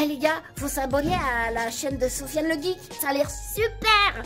Eh les gars, faut s'abonner à la chaîne de Sofiane le Geek, ça a l'air super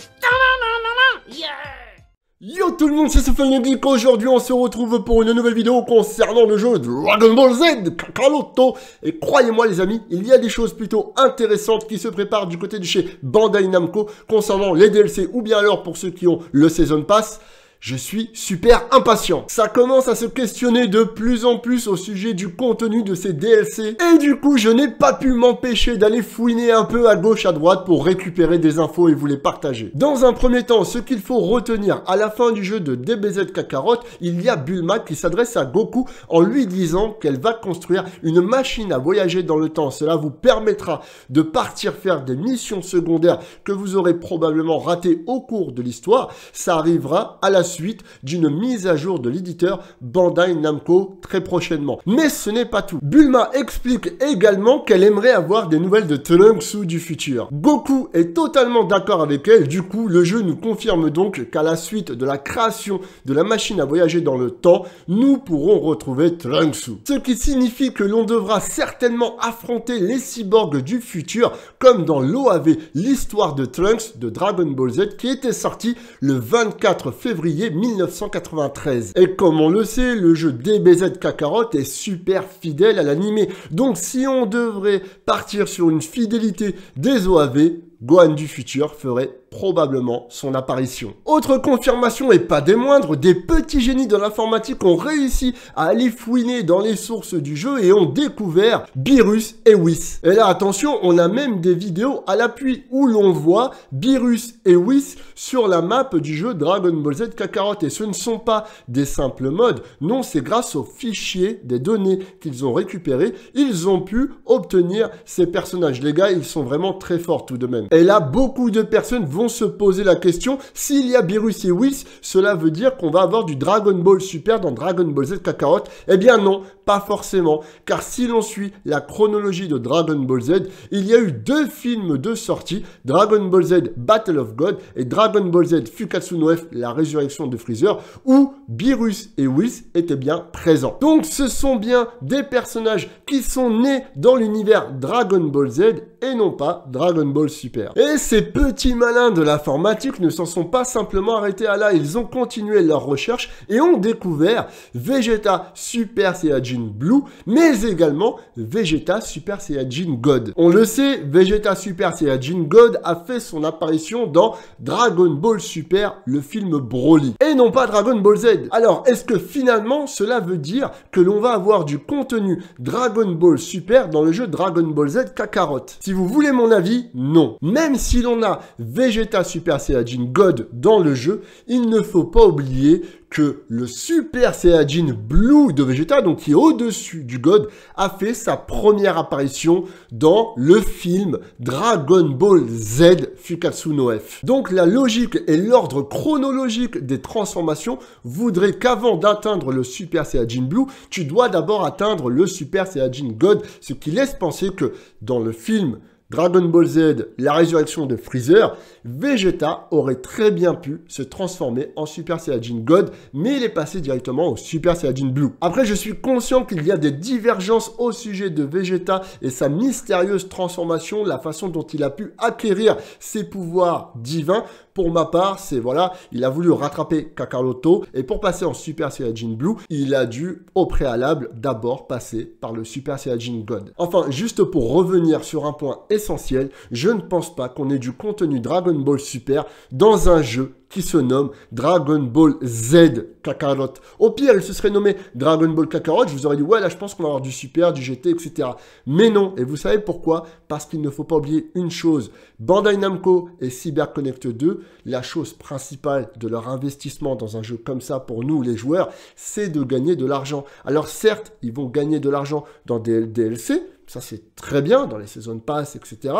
Yo tout le monde, c'est Sofiane le Geek, aujourd'hui on se retrouve pour une nouvelle vidéo concernant le jeu Dragon Ball Z Kakaroto Et croyez-moi les amis, il y a des choses plutôt intéressantes qui se préparent du côté de chez Bandai Namco concernant les DLC ou bien alors pour ceux qui ont le Season Pass je suis super impatient. Ça commence à se questionner de plus en plus au sujet du contenu de ces DLC. Et du coup, je n'ai pas pu m'empêcher d'aller fouiner un peu à gauche à droite pour récupérer des infos et vous les partager. Dans un premier temps, ce qu'il faut retenir à la fin du jeu de DBZ Kakarot, il y a Bulma qui s'adresse à Goku en lui disant qu'elle va construire une machine à voyager dans le temps. Cela vous permettra de partir faire des missions secondaires que vous aurez probablement ratées au cours de l'histoire. Ça arrivera à la suite d'une mise à jour de l'éditeur Bandai Namco très prochainement. Mais ce n'est pas tout. Bulma explique également qu'elle aimerait avoir des nouvelles de Trunks du futur. Goku est totalement d'accord avec elle, du coup le jeu nous confirme donc qu'à la suite de la création de la machine à voyager dans le temps, nous pourrons retrouver Trunks. Ce qui signifie que l'on devra certainement affronter les cyborgs du futur, comme dans l'OAV, l'histoire de Trunks de Dragon Ball Z qui était sorti le 24 février 1993. Et comme on le sait, le jeu DBZ Kakarot est super fidèle à l'animé. Donc si on devrait partir sur une fidélité des OAV, Gohan du futur ferait probablement son apparition. Autre confirmation et pas des moindres, des petits génies de l'informatique ont réussi à aller fouiner dans les sources du jeu et ont découvert Virus et Whis. Et là attention, on a même des vidéos à l'appui où l'on voit Virus et Whis sur la map du jeu Dragon Ball Z Kakarot et ce ne sont pas des simples modes, non c'est grâce aux fichiers des données qu'ils ont récupérés, ils ont pu obtenir ces personnages. Les gars, ils sont vraiment très forts tout de même. Et là, beaucoup de personnes vont se poser la question, s'il y a Beerus et Whis, cela veut dire qu'on va avoir du Dragon Ball Super dans Dragon Ball Z Kakarot Eh bien non, pas forcément, car si l'on suit la chronologie de Dragon Ball Z, il y a eu deux films de sortie, Dragon Ball Z Battle of God et Dragon Ball Z Fukatsu F, la résurrection de Freezer, où Beerus et Whis étaient bien présents. Donc ce sont bien des personnages qui sont nés dans l'univers Dragon Ball Z et non pas Dragon Ball Super. Et ces petits malins de l'informatique ne s'en sont pas simplement arrêtés à là, ils ont continué leur recherche et ont découvert Vegeta Super Saiyan Blue, mais également Vegeta Super Saiyan God. On le sait, Vegeta Super Saiyan God a fait son apparition dans Dragon Ball Super, le film Broly, et non pas Dragon Ball Z. Alors, est-ce que finalement cela veut dire que l'on va avoir du contenu Dragon Ball Super dans le jeu Dragon Ball Z Kakarot vous voulez mon avis, non. Même si l'on a Vegeta Super Saiyajin God dans le jeu, il ne faut pas oublier que le Super Saiyajin Blue de Vegeta, donc qui est au-dessus du God, a fait sa première apparition dans le film Dragon Ball Z Fukatsu no F. Donc la logique et l'ordre chronologique des transformations voudraient qu'avant d'atteindre le Super Saiyajin Blue, tu dois d'abord atteindre le Super Saiyajin God, ce qui laisse penser que dans le film Dragon Ball Z, la résurrection de Freezer, Vegeta aurait très bien pu se transformer en Super Saiyan God, mais il est passé directement au Super Saiyan Blue. Après, je suis conscient qu'il y a des divergences au sujet de Vegeta et sa mystérieuse transformation, la façon dont il a pu acquérir ses pouvoirs divins. Pour ma part, c'est voilà, il a voulu rattraper Kakaroto et pour passer en Super Saiyan Blue, il a dû au préalable d'abord passer par le Super Saiyan God. Enfin, juste pour revenir sur un point essentiel, essentiel, je ne pense pas qu'on ait du contenu Dragon Ball Super dans un jeu qui se nomme Dragon Ball Z Kakarot. Au pire, elle se serait nommé Dragon Ball Kakarot, je vous aurais dit, ouais, là, je pense qu'on va avoir du Super, du GT, etc. Mais non, et vous savez pourquoi Parce qu'il ne faut pas oublier une chose. Bandai Namco et CyberConnect 2, la chose principale de leur investissement dans un jeu comme ça pour nous, les joueurs, c'est de gagner de l'argent. Alors certes, ils vont gagner de l'argent dans des DLC, ça, c'est très bien dans les saisons de passe, etc.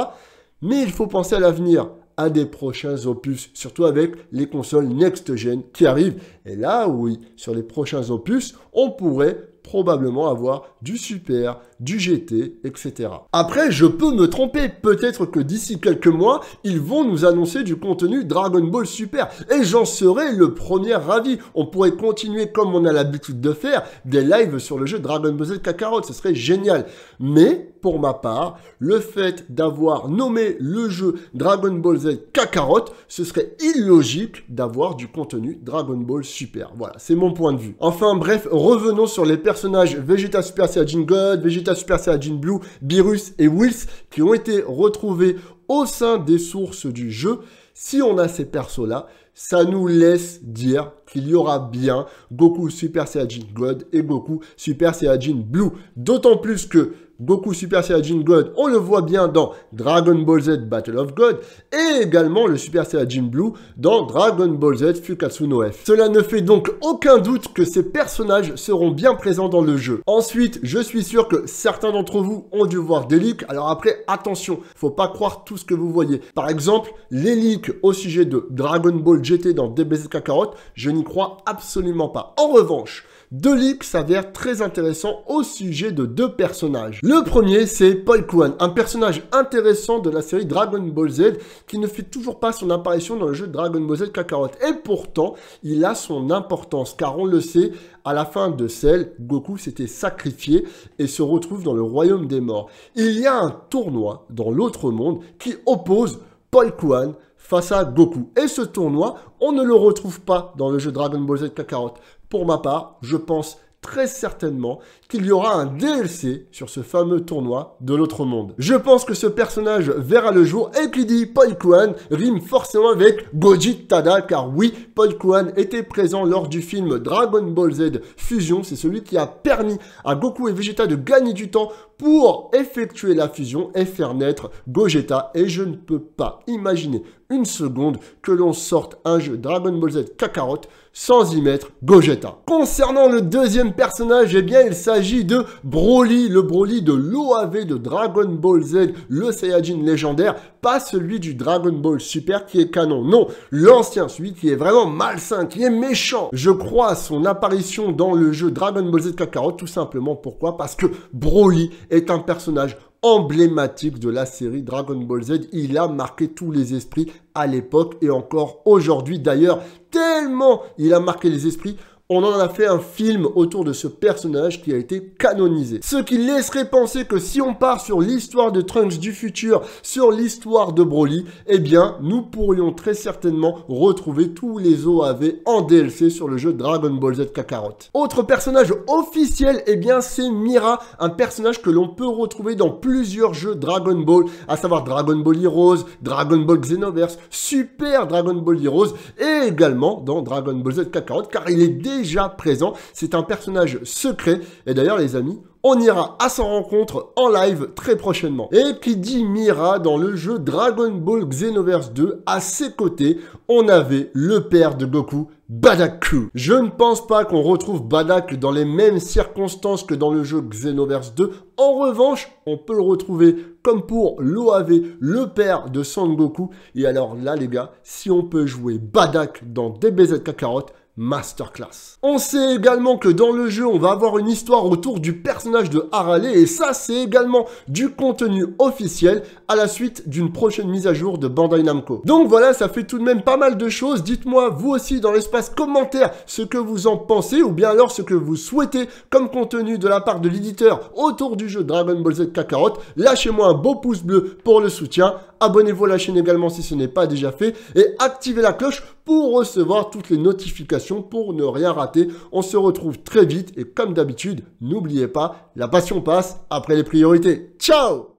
Mais il faut penser à l'avenir, à des prochains opus, surtout avec les consoles next-gen qui arrivent. Et là, oui, sur les prochains opus, on pourrait probablement avoir du Super, du GT, etc. Après, je peux me tromper. Peut-être que d'ici quelques mois, ils vont nous annoncer du contenu Dragon Ball Super. Et j'en serai le premier ravi. On pourrait continuer comme on a l'habitude de faire, des lives sur le jeu Dragon Ball Z Kakarot. Ce serait génial. Mais, pour ma part, le fait d'avoir nommé le jeu Dragon Ball Z Kakarot, ce serait illogique d'avoir du contenu Dragon Ball Super. Voilà, c'est mon point de vue. Enfin bref, revenons sur les personnages Vegeta Super Saiyajin God, Vegeta Super Saiyajin Blue, Beerus et Wills qui ont été retrouvés au sein des sources du jeu. Si on a ces persos-là, ça nous laisse dire qu'il y aura bien Goku Super Saiyajin God et Goku Super Saiyajin Blue. D'autant plus que Goku Super Saiyajin God, on le voit bien dans Dragon Ball Z Battle of God et également le Super Saiyajin Blue dans Dragon Ball Z Fukatsu F. Cela ne fait donc aucun doute que ces personnages seront bien présents dans le jeu. Ensuite, je suis sûr que certains d'entre vous ont dû voir des leaks, alors après, attention, faut pas croire tout ce que vous voyez. Par exemple, les leaks au sujet de Dragon Ball J'étais dans DBZ Cacarotte, je n'y crois absolument pas. En revanche, deux s'avère s'avèrent très intéressant au sujet de deux personnages. Le premier, c'est Paul Kwan, un personnage intéressant de la série Dragon Ball Z qui ne fait toujours pas son apparition dans le jeu Dragon Ball Z Kakarot. Et pourtant, il a son importance car on le sait, à la fin de celle, Goku s'était sacrifié et se retrouve dans le royaume des morts. Il y a un tournoi dans l'autre monde qui oppose Paul Kwan face à Goku. Et ce tournoi, on ne le retrouve pas dans le jeu Dragon Ball Z Kakarot. Pour ma part, je pense très certainement qu'il y aura un DLC sur ce fameux tournoi de l'autre monde. Je pense que ce personnage verra le jour et qui dit Paul Kwan rime forcément avec Goji Tada car oui, Paul Kwan était présent lors du film Dragon Ball Z Fusion, c'est celui qui a permis à Goku et Vegeta de gagner du temps pour effectuer la fusion et faire naître Gogeta. Et je ne peux pas imaginer une seconde que l'on sorte un jeu Dragon Ball Z Kakarot sans y mettre Gogeta. Concernant le deuxième personnage, eh bien il s'agit de Broly, le Broly de l'OAV de Dragon Ball Z, le Saiyajin légendaire, pas celui du Dragon Ball Super qui est canon. Non, l'ancien, celui qui est vraiment malsain, qui est méchant. Je crois à son apparition dans le jeu Dragon Ball Z Kakarot, tout simplement pourquoi Parce que Broly est un personnage emblématique de la série Dragon Ball Z. Il a marqué tous les esprits à l'époque et encore aujourd'hui. D'ailleurs, tellement il a marqué les esprits on en a fait un film autour de ce personnage qui a été canonisé. Ce qui laisserait penser que si on part sur l'histoire de Trunks du futur, sur l'histoire de Broly, eh bien, nous pourrions très certainement retrouver tous les OAV en DLC sur le jeu Dragon Ball Z Kakarot. Autre personnage officiel, eh bien, c'est Mira, un personnage que l'on peut retrouver dans plusieurs jeux Dragon Ball, à savoir Dragon Ball Heroes, Dragon Ball Xenoverse, Super Dragon Ball Heroes, et également dans Dragon Ball Z Kakarot, car il est déjà présent. C'est un personnage secret. Et d'ailleurs, les amis, on ira à sa rencontre en live très prochainement. Et qui dit Mira dans le jeu Dragon Ball Xenoverse 2, à ses côtés, on avait le père de Goku, Badaku. Je ne pense pas qu'on retrouve Badak dans les mêmes circonstances que dans le jeu Xenoverse 2. En revanche, on peut le retrouver comme pour l'OAV, le père de son goku Et alors là, les gars, si on peut jouer Badak dans DBZ Kakarot, masterclass. On sait également que dans le jeu, on va avoir une histoire autour du personnage de Harale et ça, c'est également du contenu officiel à la suite d'une prochaine mise à jour de Bandai Namco. Donc voilà, ça fait tout de même pas mal de choses. Dites-moi, vous aussi, dans l'espace commentaire, ce que vous en pensez ou bien alors ce que vous souhaitez comme contenu de la part de l'éditeur autour du jeu Dragon Ball Z Kakarot. Lâchez-moi un beau pouce bleu pour le soutien. Abonnez-vous à la chaîne également si ce n'est pas déjà fait et activez la cloche pour recevoir toutes les notifications pour ne rien rater. On se retrouve très vite et comme d'habitude, n'oubliez pas, la passion passe après les priorités. Ciao